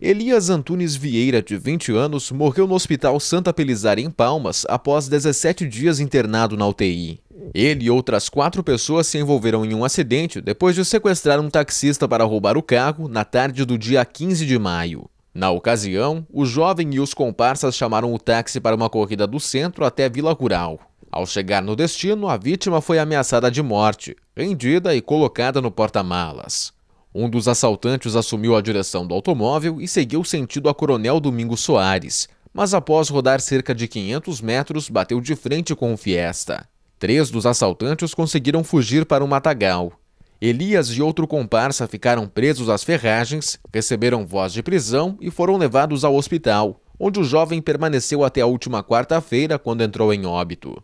Elias Antunes Vieira, de 20 anos, morreu no Hospital Santa Pelizar, em Palmas, após 17 dias internado na UTI. Ele e outras quatro pessoas se envolveram em um acidente depois de sequestrar um taxista para roubar o carro na tarde do dia 15 de maio. Na ocasião, o jovem e os comparsas chamaram o táxi para uma corrida do centro até Vila Rural. Ao chegar no destino, a vítima foi ameaçada de morte, rendida e colocada no porta-malas. Um dos assaltantes assumiu a direção do automóvel e seguiu sentido a Coronel Domingos Soares, mas após rodar cerca de 500 metros, bateu de frente com o Fiesta. Três dos assaltantes conseguiram fugir para o matagal. Elias e outro comparsa ficaram presos às ferragens, receberam voz de prisão e foram levados ao hospital, onde o jovem permaneceu até a última quarta-feira, quando entrou em óbito.